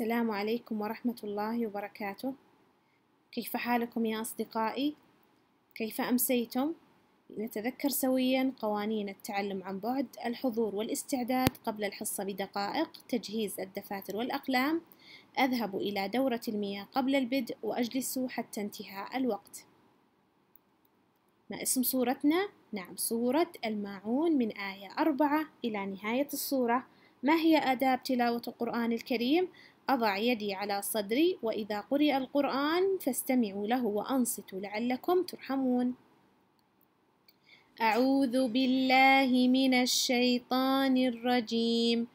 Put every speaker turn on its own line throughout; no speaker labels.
السلام عليكم ورحمة الله وبركاته كيف حالكم يا أصدقائي؟ كيف أمسيتم؟ نتذكر سويا قوانين التعلم عن بعد الحضور والاستعداد قبل الحصة بدقائق تجهيز الدفاتر والأقلام أذهب إلى دورة المياه قبل البدء وأجلس حتى انتهاء الوقت ما اسم صورتنا؟ نعم صورة الماعون من آية أربعة إلى نهاية الصورة ما هي آداب تلاوة القرآن الكريم؟ أضع يدي على صدري وإذا قرئ القرآن فاستمعوا له وأنصتوا لعلكم ترحمون أعوذ بالله من الشيطان الرجيم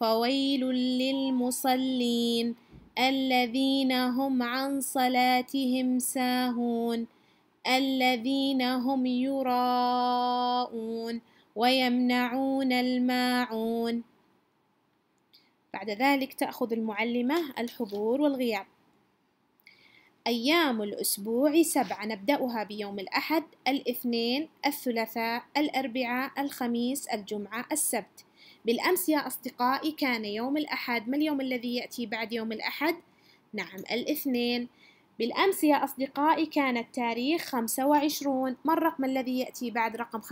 فويل للمصلين الذين هم عن صلاتهم ساهون الذين هم يراءون ويمنعون الماعون بعد ذلك تأخذ المعلمة الحضور والغياب أيام الأسبوع سبعة نبدأها بيوم الأحد، الاثنين، الثلاثاء، الأربعاء، الخميس، الجمعة، السبت. بالأمس يا أصدقائي كان يوم الأحد، ما اليوم الذي يأتي بعد يوم الأحد؟ نعم، الاثنين. بالأمس يا أصدقائي كان التاريخ 25 ما الرقم الذي يأتي بعد رقم 25؟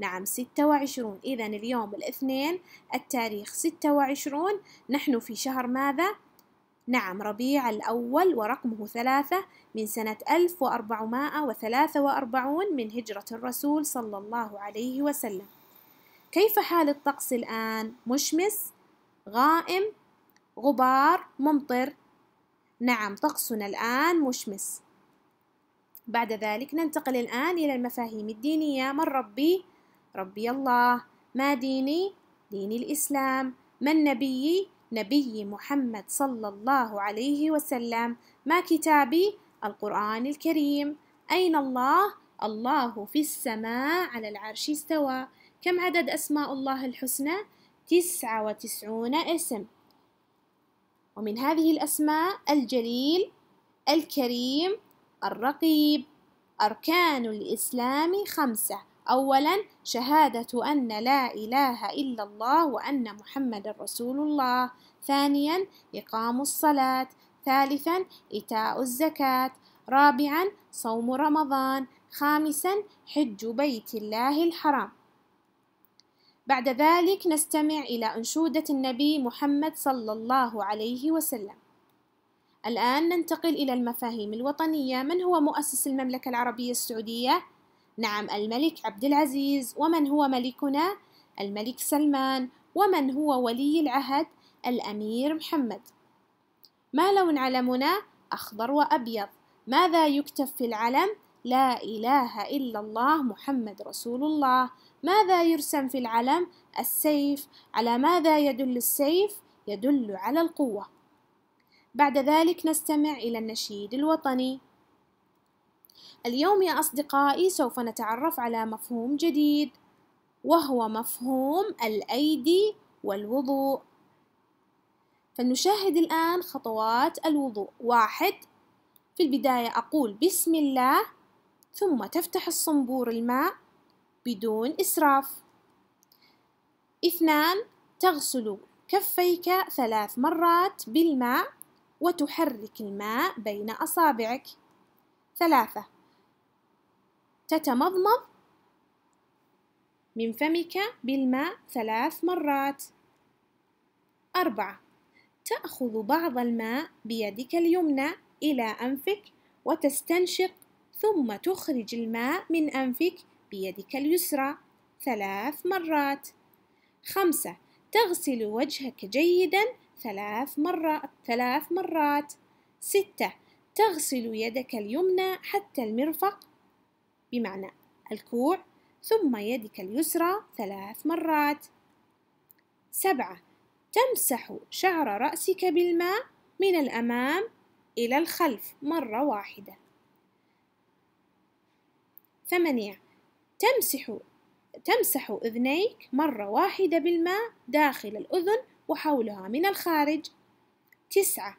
نعم 26 إذا اليوم الاثنين التاريخ 26 نحن في شهر ماذا؟ نعم ربيع الأول ورقمه ثلاثة من سنة 1443 من هجرة الرسول صلى الله عليه وسلم كيف حال الطقس الآن؟ مشمس غائم غبار ممطر نعم طقسنا الآن مشمس بعد ذلك ننتقل الآن إلى المفاهيم الدينية من ربي؟ ربي الله ما ديني؟ ديني الإسلام من نبيي؟ نبي محمد صلى الله عليه وسلم ما كتابي؟ القرآن الكريم أين الله؟ الله في السماء على العرش استوى كم عدد أسماء الله الحسنى؟ تسعة وتسعون اسم ومن هذه الأسماء الجليل الكريم الرقيب أركان الإسلام خمسة أولا شهادة أن لا إله إلا الله وأن محمد رسول الله ثانيا إقام الصلاة ثالثا إيتاء الزكاة رابعا صوم رمضان خامسا حج بيت الله الحرام بعد ذلك نستمع إلى أنشودة النبي محمد صلى الله عليه وسلم. الآن ننتقل إلى المفاهيم الوطنية، من هو مؤسس المملكة العربية السعودية؟ نعم الملك عبد العزيز، ومن هو ملكنا؟ الملك سلمان، ومن هو ولي العهد؟ الأمير محمد. ما لون علمنا؟ أخضر وأبيض. ماذا يكتب في العلم؟ لا إله إلا الله محمد رسول الله ماذا يرسم في العلم؟ السيف على ماذا يدل السيف؟ يدل على القوة بعد ذلك نستمع إلى النشيد الوطني اليوم يا أصدقائي سوف نتعرف على مفهوم جديد وهو مفهوم الأيدي والوضوء فنشاهد الآن خطوات الوضوء واحد في البداية أقول بسم الله ثم تفتح الصنبور الماء بدون إسراف اثنان تغسل كفيك ثلاث مرات بالماء وتحرك الماء بين أصابعك ثلاثة تتمضمض من فمك بالماء ثلاث مرات أربعة تأخذ بعض الماء بيدك اليمنى إلى أنفك وتستنشق ثم تخرج الماء من أنفك بيدك اليسرى ثلاث مرات خمسة تغسل وجهك جيدا ثلاث مرات ثلاث مرات ستة تغسل يدك اليمنى حتى المرفق بمعنى الكوع ثم يدك اليسرى ثلاث مرات سبعة تمسح شعر رأسك بالماء من الأمام إلى الخلف مرة واحدة ثمانية تمسح تمسح أذنيك مرة واحدة بالماء داخل الأذن وحولها من الخارج تسعة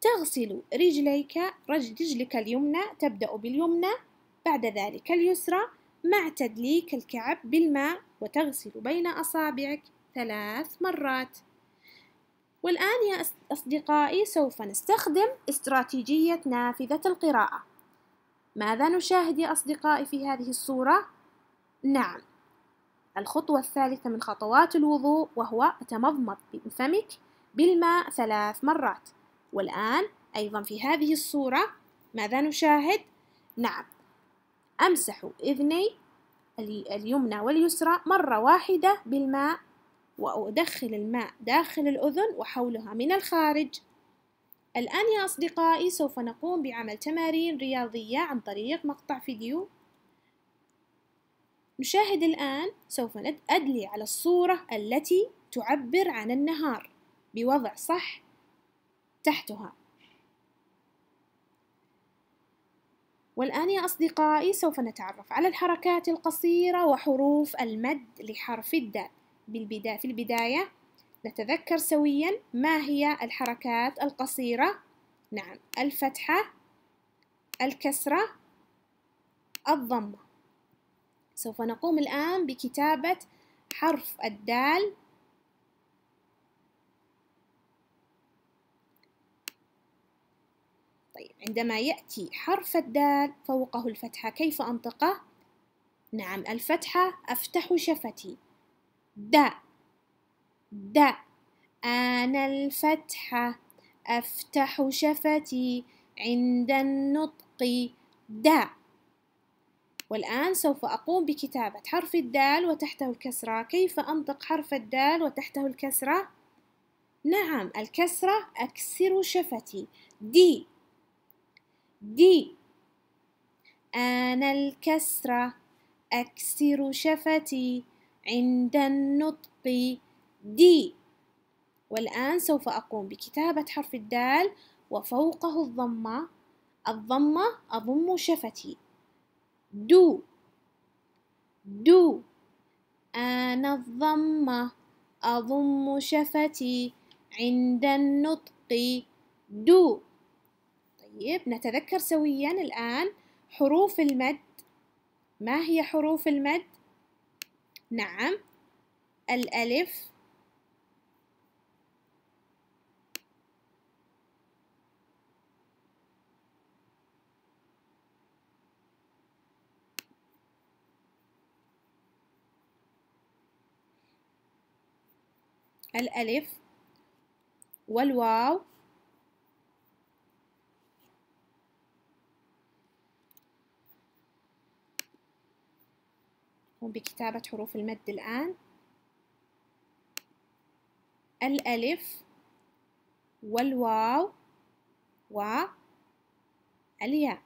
تغسل رجليك رجلك اليمنى تبدأ باليمنى بعد ذلك اليسرى مع تدليك الكعب بالماء وتغسل بين أصابعك ثلاث مرات والآن يا أصدقائي سوف نستخدم استراتيجية نافذة القراءة ماذا نشاهد يا أصدقائي في هذه الصورة؟ نعم الخطوة الثالثة من خطوات الوضوء وهو تمضمض بفمك بالماء ثلاث مرات والآن أيضا في هذه الصورة ماذا نشاهد؟ نعم أمسح إذني اليمنى واليسرى مرة واحدة بالماء وأدخل الماء داخل الأذن وحولها من الخارج الآن يا أصدقائي سوف نقوم بعمل تمارين رياضية عن طريق مقطع فيديو نشاهد الآن سوف أدلي على الصورة التي تعبر عن النهار بوضع صح تحتها والآن يا أصدقائي سوف نتعرف على الحركات القصيرة وحروف المد لحرف الدال في البداية نتذكر سويا ما هي الحركات القصيرة نعم الفتحة الكسرة الضمة سوف نقوم الآن بكتابة حرف الدال طيب عندما يأتي حرف الدال فوقه الفتحة كيف أنطقه؟ نعم الفتحة أفتح شفتي داء د أنا الفتحة أفتح شفتي عند النطق د والآن سوف أقوم بكتابة حرف الدال وتحته الكسرة كيف أنطق حرف الدال وتحته الكسرة؟ نعم الكسرة أكسر شفتي دي دي أنا الكسرة أكسر شفتي عند النطق دي والآن سوف أقوم بكتابة حرف الدال وفوقه الضمة الضمة أضم شفتي دو دو أنا الضمة أضم شفتي عند النطق دو طيب نتذكر سويا الآن حروف المد ما هي حروف المد؟ نعم الألف الألف والواو وبكتابة حروف المد الآن الألف والواو والياء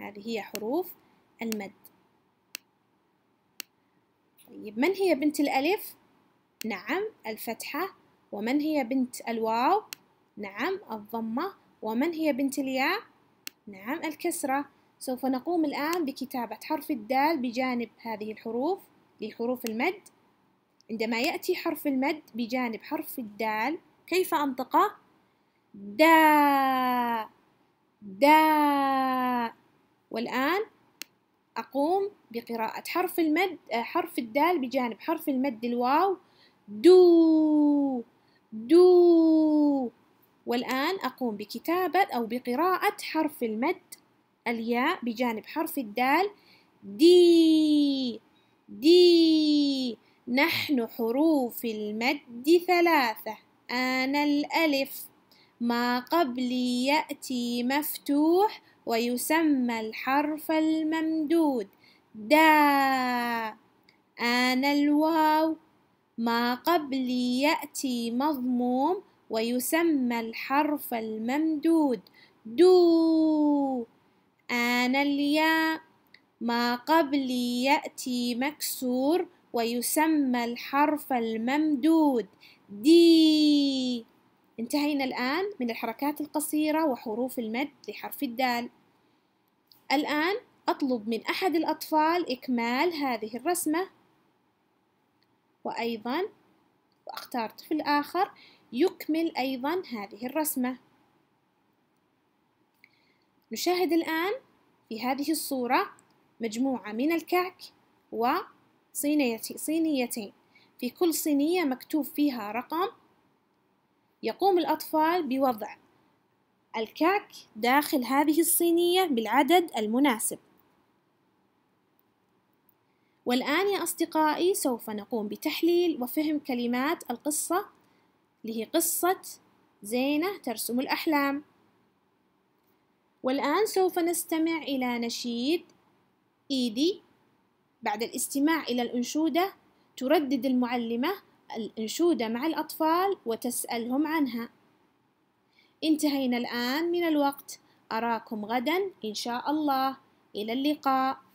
هذه هي حروف المد طيب من هي بنت الألف؟ نعم الفتحة ومن هي بنت الواو نعم الضمة ومن هي بنت الياء نعم الكسرة سوف نقوم الآن بكتابة حرف الدال بجانب هذه الحروف لحروف المد عندما يأتي حرف المد بجانب حرف الدال كيف أنطقه؟ دا دا والآن أقوم بقراءة حرف المد حرف الدال بجانب حرف المد الواو دو دو والآن أقوم بكتابة أو بقراءة حرف المد الياء بجانب حرف الدال دي دي نحن حروف المد ثلاثة أنا الألف ما قبلي يأتي مفتوح ويسمى الحرف الممدود دا أنا الواو ما قبلي يأتي مضموم ويسمى الحرف الممدود دو أنا الياء ما قبلي يأتي مكسور ويسمى الحرف الممدود دي انتهينا الآن من الحركات القصيرة وحروف المد لحرف الدال الآن أطلب من أحد الأطفال إكمال هذه الرسمة وأيضا وأختار طفل آخر يكمل أيضا هذه الرسمة نشاهد الآن في هذه الصورة مجموعة من الكعك وصينيتين في كل صينية مكتوب فيها رقم يقوم الأطفال بوضع الكعك داخل هذه الصينية بالعدد المناسب والآن يا أصدقائي سوف نقوم بتحليل وفهم كلمات القصة اللي هي قصة زينة ترسم الأحلام والآن سوف نستمع إلى نشيد إيدي بعد الاستماع إلى الأنشودة تردد المعلمة الأنشودة مع الأطفال وتسألهم عنها انتهينا الآن من الوقت أراكم غدا إن شاء الله إلى اللقاء